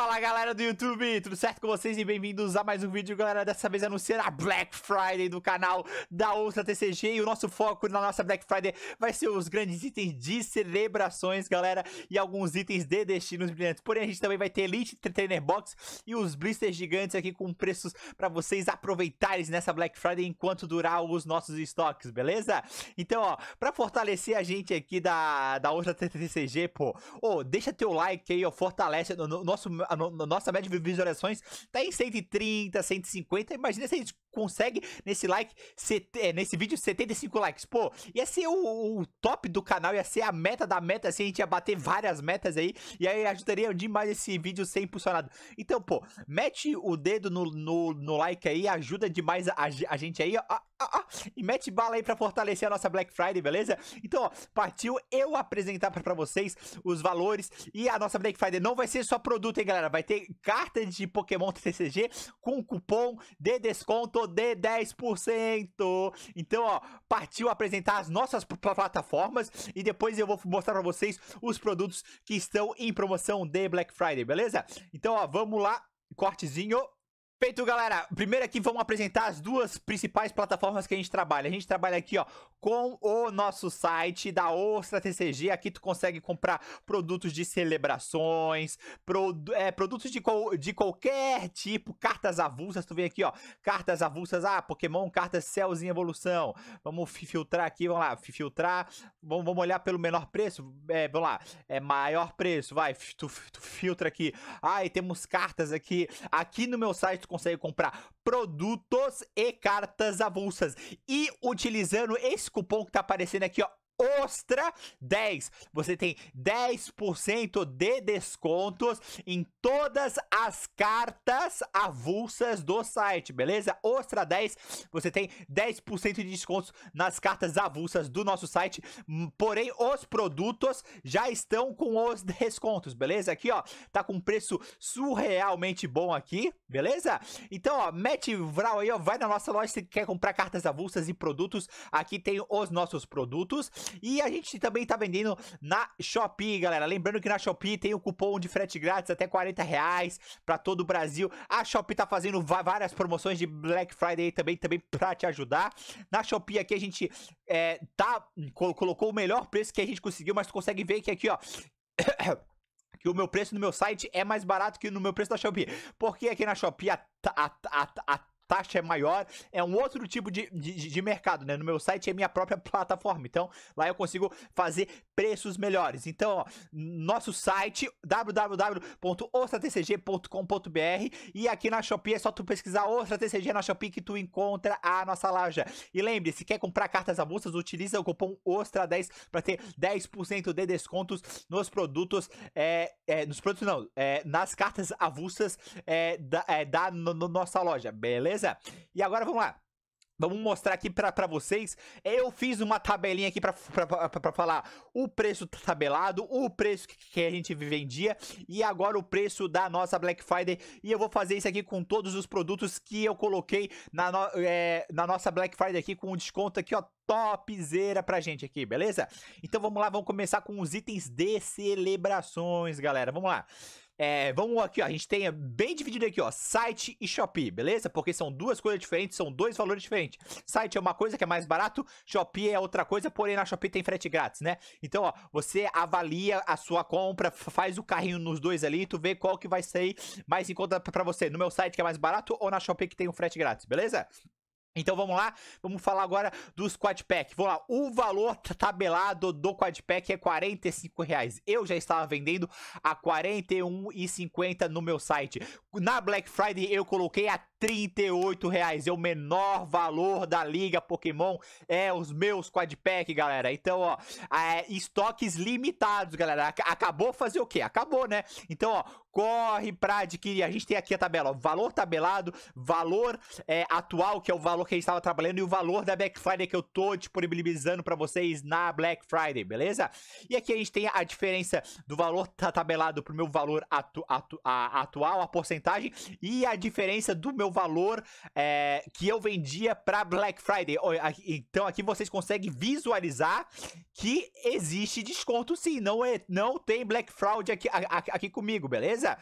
Fala galera do YouTube, tudo certo com vocês e bem-vindos a mais um vídeo, galera, dessa vez anunciando a Black Friday do canal da Ultra TCG e o nosso foco na nossa Black Friday vai ser os grandes itens de celebrações, galera, e alguns itens de destinos brilhantes, porém a gente também vai ter Elite Trainer Box e os blisters gigantes aqui com preços para vocês aproveitarem nessa Black Friday enquanto durar os nossos estoques, beleza? Então, ó, pra fortalecer a gente aqui da, da Ultra TCG, pô, ô, deixa teu like aí, ó, fortalece o no, no, nosso a, a nossa média de visualizações tá em 130, 150, imagina se a gente consegue nesse like, é, nesse vídeo 75 likes. Pô, ia ser o, o, top do canal, ia ser a meta da meta, assim, a gente ia bater várias metas aí, e aí ajudaria demais esse vídeo ser impulsionado. Então, pô, mete o dedo no, no, no like aí, ajuda demais a, a gente aí, ó, ó, ó, e mete bala aí pra fortalecer a nossa Black Friday, beleza? Então, ó, partiu eu apresentar pra, pra vocês os valores, e a nossa Black Friday não vai ser só produto, hein, galera? Vai ter carta de Pokémon TCG com cupom de desconto desconto de 10%. Então, ó, partiu apresentar as nossas plataformas e depois eu vou mostrar pra vocês os produtos que estão em promoção de Black Friday, beleza? Então, ó, vamos lá, cortezinho. Feito, galera. Primeiro aqui vamos apresentar as duas principais plataformas que a gente trabalha. A gente trabalha aqui, ó, com o nosso site da Ostra TCG. Aqui tu consegue comprar produtos de celebrações, pro, é, produtos de, de qualquer tipo, cartas avulsas. Tu vem aqui, ó, cartas avulsas, ah, Pokémon, cartas Céus em evolução. Vamos filtrar aqui, vamos lá, filtrar. Vamos, vamos olhar pelo menor preço, é, vamos lá, é maior preço, vai, tu, tu filtra aqui. Ah, e temos cartas aqui. Aqui no meu site consegue comprar produtos e cartas avulsas. E utilizando esse cupom que tá aparecendo aqui, ó, Ostra 10. Você tem 10% de descontos em todas as cartas avulsas do site, beleza? Ostra 10, você tem 10% de descontos nas cartas avulsas do nosso site, hum, porém os produtos já estão com os descontos, beleza? Aqui, ó, tá com preço surrealmente bom aqui, beleza? Então, ó, mete vral aí, ó, vai na nossa loja se quer comprar cartas avulsas e produtos, aqui tem os nossos produtos. E a gente também tá vendendo na Shopee, galera. Lembrando que na Shopee tem o cupom de frete grátis até 40 reais pra todo o Brasil. A Shopee tá fazendo várias promoções de Black Friday também, também pra te ajudar. Na Shopee aqui a gente é, tá, colocou o melhor preço que a gente conseguiu, mas tu consegue ver que aqui, ó... que o meu preço no meu site é mais barato que no meu preço da Shopee. Porque aqui na Shopee a, a, a, a taxa é maior, é um outro tipo de, de, de mercado, né? No meu site é minha própria plataforma, então lá eu consigo fazer preços melhores. Então, ó, nosso site www.ostratcg.com.br e aqui na Shopee é só tu pesquisar OstratCG TCG na Shopee que tu encontra a nossa loja. E lembre-se, quer comprar cartas avulsas, utiliza o cupom OSTRA10 para ter 10% de descontos nos produtos, é, é, nos produtos não, é, nas cartas avulsas é, da, é, da no, no nossa loja, beleza? beleza? É. E agora vamos lá. Vamos mostrar aqui para vocês. Eu fiz uma tabelinha aqui para falar o preço tabelado, o preço que a gente vendia e agora o preço da nossa Black Friday. E eu vou fazer isso aqui com todos os produtos que eu coloquei na, no, é, na nossa Black Friday aqui com o desconto aqui, ó, topzera pra gente aqui, beleza? Então vamos lá, vamos começar com os itens de celebrações, galera. Vamos lá. É, vamos aqui, ó. A gente tem bem dividido aqui, ó. Site e Shopee, beleza? Porque são duas coisas diferentes, são dois valores diferentes. Site é uma coisa que é mais barato, Shopee é outra coisa, porém na Shopee tem frete grátis, né? Então, ó, você avalia a sua compra, faz o carrinho nos dois ali, tu vê qual que vai sair mais em conta pra você. No meu site que é mais barato ou na Shopee que tem o frete grátis, beleza? Então vamos lá, vamos falar agora dos quad pack. Vamos lá, o valor tabelado do quad pack é 45 reais. Eu já estava vendendo a 41,50 no meu site. Na Black Friday eu coloquei a 38 reais é o menor valor da Liga Pokémon, é os meus quad pack, galera. Então, ó, é, estoques limitados, galera. Acabou fazer o quê? Acabou, né? Então, ó, corre pra adquirir. A gente tem aqui a tabela, ó, valor tabelado, valor é, atual, que é o valor que a gente estava trabalhando, e o valor da Black Friday que eu tô disponibilizando para vocês na Black Friday, beleza? E aqui a gente tem a diferença do valor tabelado pro meu valor atu atu a, atual, a porcentagem, e a diferença do meu o valor é, que eu vendia para Black Friday. Então aqui vocês conseguem visualizar que existe desconto sim, não, é, não tem Black Fraud aqui, aqui, aqui comigo, beleza?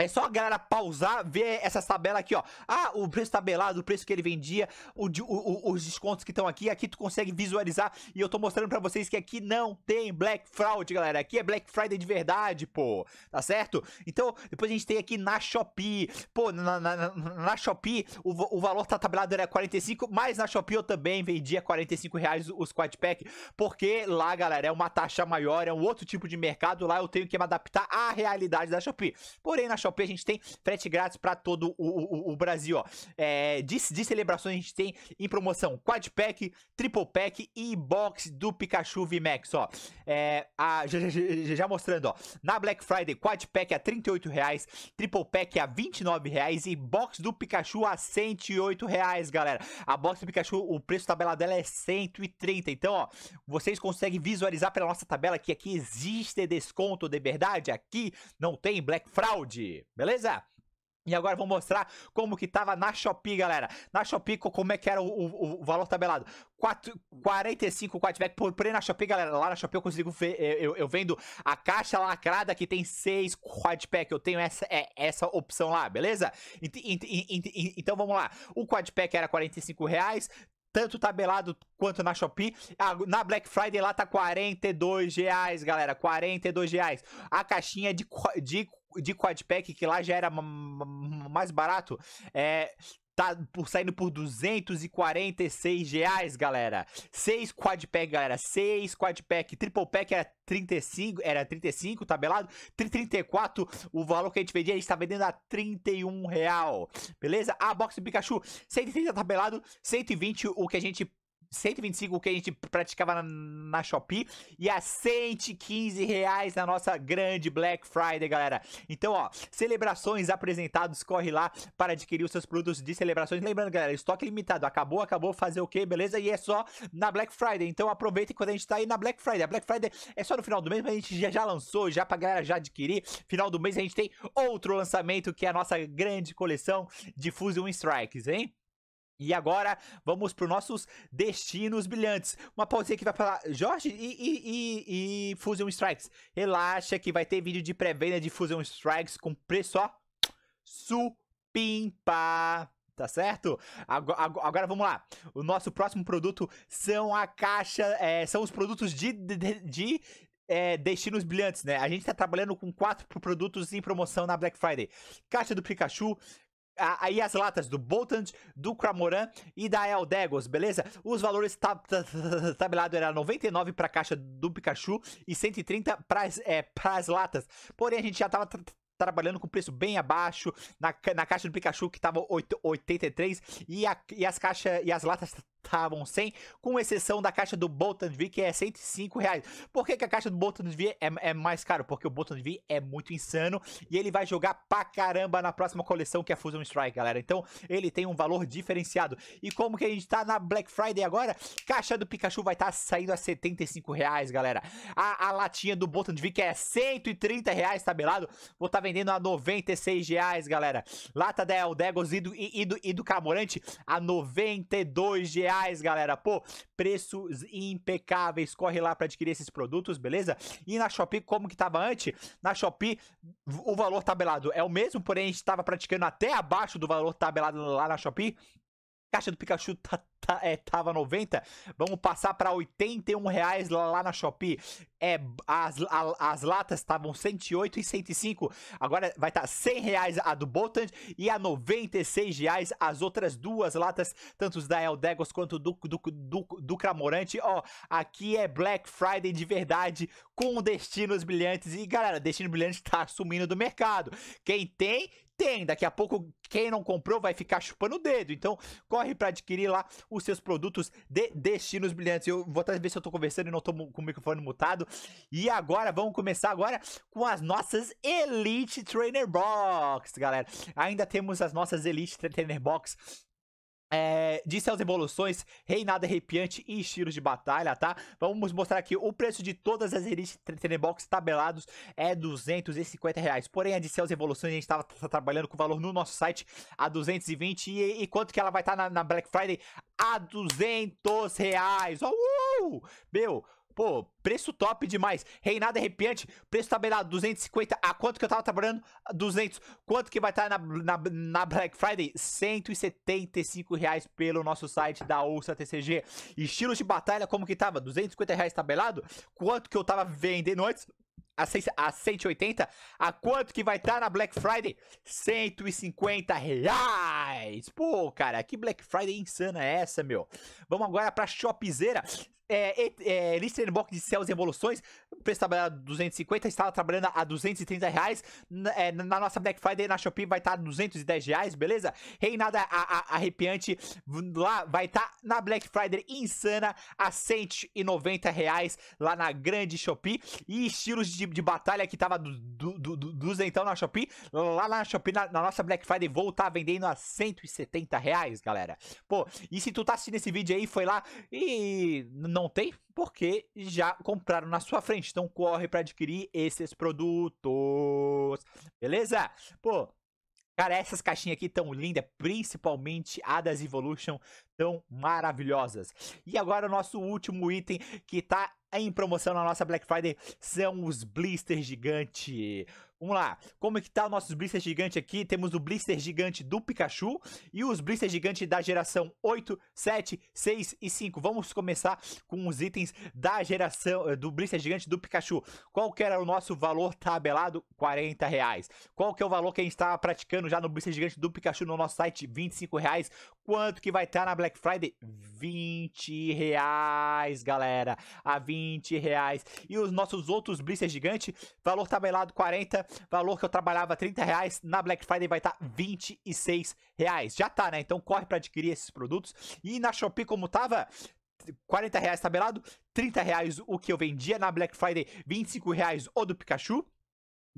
É só a galera pausar, ver essas tabelas aqui, ó. Ah, o preço tabelado, tá o preço que ele vendia, o, o, os descontos que estão aqui. Aqui tu consegue visualizar. E eu tô mostrando pra vocês que aqui não tem Black Friday, galera. Aqui é Black Friday de verdade, pô. Tá certo? Então, depois a gente tem aqui na Shopee. Pô, na, na, na Shopee, o, o valor tá tabelado era 45, mas na Shopee eu também vendia 45 reais os quad pack. Porque lá, galera, é uma taxa maior, é um outro tipo de mercado. Lá eu tenho que me adaptar à realidade da Shopee. Porém, na Shopee Shopee a gente tem frete grátis para todo o, o, o, Brasil, ó. É, de, de celebrações a gente tem em promoção Quad Pack, Triple Pack e Box do Pikachu VMAX, ó. É, a, já, já, já, mostrando, ó. Na Black Friday, Quad Pack a R$38,00, reais, Triple Pack a R$29,00 reais e Box do Pikachu a R$108,00, reais, galera. A Box do Pikachu, o preço tabela dela é R$130,00. então, ó, vocês conseguem visualizar pela nossa tabela que aqui existe desconto de verdade, aqui não tem Black Fraud beleza? E agora vou mostrar como que tava na Shopee, galera. Na Shopee, como é que era o, o, o valor tabelado. 4, 45 quarterback por pre na Shopee, galera. Lá na Shopee eu consigo ver, eh, eu, eu vendo a caixa lacrada que tem 6 quadpack. Eu tenho essa, é, essa opção lá, beleza? Ent, ent, ent, então vamos lá. O quadpack era 45 reais tanto tabelado quanto na Shopee. Na Black Friday lá tá 42 reais, galera, 42 reais. A caixinha de, de de quad pack, que lá já era mais barato, é, tá por, saindo por 246 reais, galera. 6 quad pack, galera. 6 quad pack. Triple pack era 35, era 35 tabelado. 34, o valor que a gente vendia, a gente tá vendendo a 31 real. Beleza? A box do Pikachu, 130 tabelado, 120 o que a gente 125 que a gente praticava na, na Shopee e a 115 reais na nossa grande Black Friday, galera. Então, ó, celebrações apresentados, corre lá para adquirir os seus produtos de celebrações. Lembrando, galera, estoque limitado, acabou, acabou, fazer o okay, quê, beleza? E é só na Black Friday. Então, aproveita quando a gente tá aí na Black Friday. A Black Friday é só no final do mês, mas a gente já, já lançou, já pra galera já adquirir. Final do mês a gente tem outro lançamento que é a nossa grande coleção de Fusion Strikes, hein? E agora vamos para os nossos destinos brilhantes. Uma pausinha que vai falar. Jorge, e, e, e, e, Fusion Strikes? Relaxa que vai ter vídeo de pré-venda de Fusion Strikes com preço, ó. Supimpa. Tá certo? Agora, agora, vamos lá. O nosso próximo produto são a caixa. É, são os produtos de, de, de é, destinos brilhantes, né? A gente tá trabalhando com quatro produtos em promoção na Black Friday: caixa do Pikachu, aí as latas do Boltand, do Cramoran e da Eldegos, beleza? Os valores tab eram tabelado 99 para a caixa do Pikachu e 130 para as, é, as latas. Porém, a gente já estava trabalhando com preço bem abaixo na, na caixa do Pikachu que estava 83 e, a, e as caixas e as latas estavam 100, com exceção da caixa do Bolton V, que é 105 reais. Por que, que a caixa do Bolton V é, é, mais caro? Porque o Bolton V é muito insano e ele vai jogar pra caramba na próxima coleção, que é Fusion Strike, galera. Então, ele tem um valor diferenciado. E como que a gente tá na Black Friday agora, caixa do Pikachu vai estar tá saindo a 75 reais, galera. A, a latinha do Bolton V, que é 130 reais tabelado, tá vou estar tá vendendo a 96 reais, galera. Lata da Eldegos e do, e, e do, e do Camorante a 92 reais reais, galera. Pô, preços impecáveis. Corre lá para adquirir esses produtos, beleza? E na Shopee, como que tava antes? Na Shopee, o valor tabelado é o mesmo, porém a gente tava praticando até abaixo do valor tabelado lá na Shopee caixa do Pikachu tá, tá, é, tava 90, vamos passar para 81 reais lá, lá, na Shopee. É, as, a, as latas estavam 108 e 105, agora vai estar tá 100 reais a do Botan e a 96 reais as outras duas latas, tanto da Eldegos quanto do, do, do, do Cramorante. Ó, aqui é Black Friday de verdade com destinos brilhantes e galera, destino brilhante tá sumindo do mercado. Quem tem, tem. Daqui a pouco, quem não comprou vai ficar chupando o dedo. Então, corre para adquirir lá os seus produtos de Destinos Brilhantes. Eu vou até ver se eu tô conversando e não tô com o microfone mutado. E agora, vamos começar agora com as nossas Elite Trainer Box, galera. Ainda temos as nossas Elite Trainer Box é, de céus evoluções, reinado arrepiante e estilos de batalha, tá? Vamos mostrar aqui, o preço de todas as Elite Box tabelados é 250 reais, porém a de céus evoluções a gente estava trabalhando com o valor no nosso site a 220 e, e quanto que ela vai estar tá na, na, Black Friday? A 200 reais, uh! meu, pô, preço top demais. Reinado arrepiante, preço tabelado 250. A ah, quanto que eu tava trabalhando? 200. Quanto que vai estar tá na, na, na, Black Friday? 175 reais pelo nosso site da Ouça TCG. Estilo de batalha, como que tava? 250 reais tabelado? Quanto que eu tava vendendo antes? a, 6, a 180, a quanto que vai estar tá na Black Friday? 150 reais! Pô, cara, que Black Friday insana é essa, meu? Vamos agora pra Shopzera. É, é, é, Lister Box de Céus e Evoluções, o preço estava a 250, estava trabalhando a 230 reais. Na, é, na nossa Black Friday na Shopee vai estar tá 210 reais, beleza? Reinada a, a, arrepiante lá vai estar tá na Black Friday insana a 190 reais lá na grande Shopee. E estilos de de batalha que tava do, do, do, do então na Shopee, lá na Shopee, na, na, nossa Black Friday, voltar tá vendendo a 170 reais, galera. Pô, e se tu tá assistindo esse vídeo aí, foi lá e não tem, porque já compraram na sua frente. Então corre pra adquirir esses produtos, beleza? Pô, Cara, essas caixinhas aqui tão lindas, principalmente a das Evolution, tão maravilhosas. E agora o nosso último item que tá em promoção na nossa Black Friday são os blisters gigante. Vamos lá. Como é que tá os nossos blisters gigantes aqui? Temos o blister gigante do Pikachu e os blisters gigantes da geração 8, 7, 6 e 5. Vamos começar com os itens da geração eh, do blister gigante do Pikachu. Qual que era o nosso valor tabelado? 40 reais. Qual que é o valor que a gente estava praticando já no blister gigante do Pikachu no nosso site? 25 reais. Quanto que vai estar tá na Black Friday? 20 reais, galera. A 20 reais. E os nossos outros blisters gigantes, valor tabelado 40, valor que eu trabalhava 30 reais, na Black Friday vai estar tá 26 reais. Já tá, né? Então corre pra adquirir esses produtos. E na Shopee como tava, 40 reais tabelado, 30 reais o que eu vendia na Black Friday, 25 reais o do Pikachu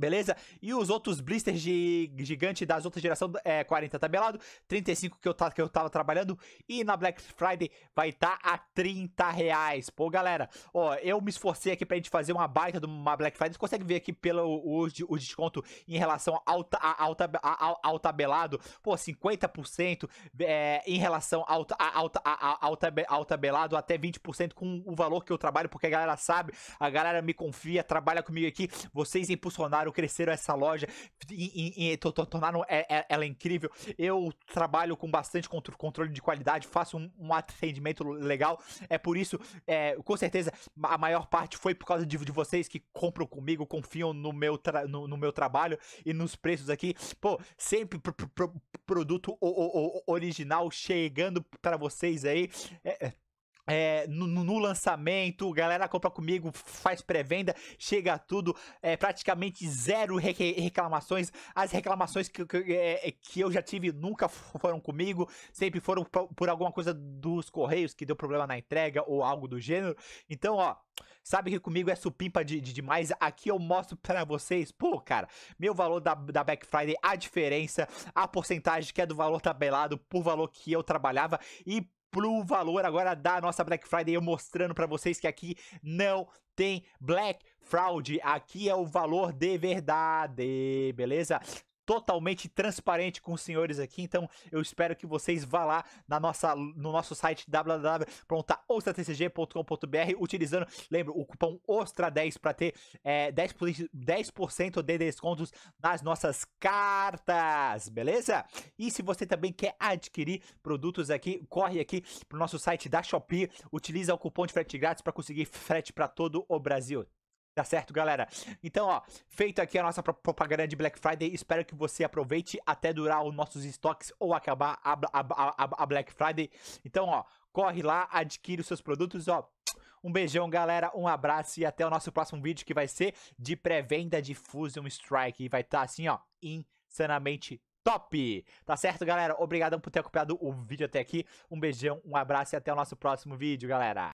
beleza? E os outros blisters de gigante das outras gerações é, 40 tabelado, 35 que eu, que eu tava trabalhando, e na Black Friday vai estar tá a 30 reais. Pô, galera, ó, eu me esforcei aqui pra gente fazer uma baita de uma Black Friday, você consegue ver aqui pelo o, o desconto em relação ao, ao, ao, ao tabelado, pô, 50% é, em relação ao, ao, ao, ao tabelado, até 20% com o valor que eu trabalho, porque a galera sabe, a galera me confia, trabalha comigo aqui, vocês impulsionaram criaram, cresceram essa loja e, e, e tornaram é, é, ela incrível. Eu trabalho com bastante controle de qualidade, faço um, um atendimento legal. É por isso, é, com certeza, a maior parte foi por causa de, de vocês que compram comigo, confiam no meu, no, no, meu trabalho e nos preços aqui. Pô, sempre pro, pro, produto o, o, o, original chegando para vocês aí. É, é é, no, no, lançamento, galera compra comigo, faz pré-venda, chega tudo, é, praticamente zero re reclamações. As reclamações que, que, é, é que, eu já tive nunca foram comigo, sempre foram por alguma coisa dos correios que deu problema na entrega ou algo do gênero. Então, ó, sabe que comigo é supimpa de, de demais. Aqui eu mostro para vocês, pô, cara, meu valor da, da Black Friday, a diferença, a porcentagem que é do valor tabelado por valor que eu trabalhava e pro valor agora da nossa Black Friday, eu mostrando para vocês que aqui não tem Black Fraud, aqui é o valor de verdade, beleza? totalmente transparente com os senhores aqui, então eu espero que vocês vá lá na nossa, no nosso site www.ostratcg.com.br utilizando, lembro, o cupom OSTRA10 para ter é, 10%, 10 de descontos nas nossas cartas, beleza? E se você também quer adquirir produtos aqui, corre aqui pro nosso site da Shopee, utiliza o cupom de frete grátis para conseguir frete para todo o Brasil, Tá certo, galera? Então, ó, feito aqui a nossa propaganda de Black Friday, espero que você aproveite até durar os nossos estoques ou acabar a, a, a, a Black Friday. Então, ó, corre lá, adquire os seus produtos, ó. Um beijão, galera. Um abraço e até o nosso próximo vídeo que vai ser de pré-venda de Fusion Strike. E vai estar tá, assim, ó, insanamente top. Tá certo, galera? Obrigadão por ter acompanhado o vídeo até aqui. Um beijão, um abraço e até o nosso próximo vídeo, galera.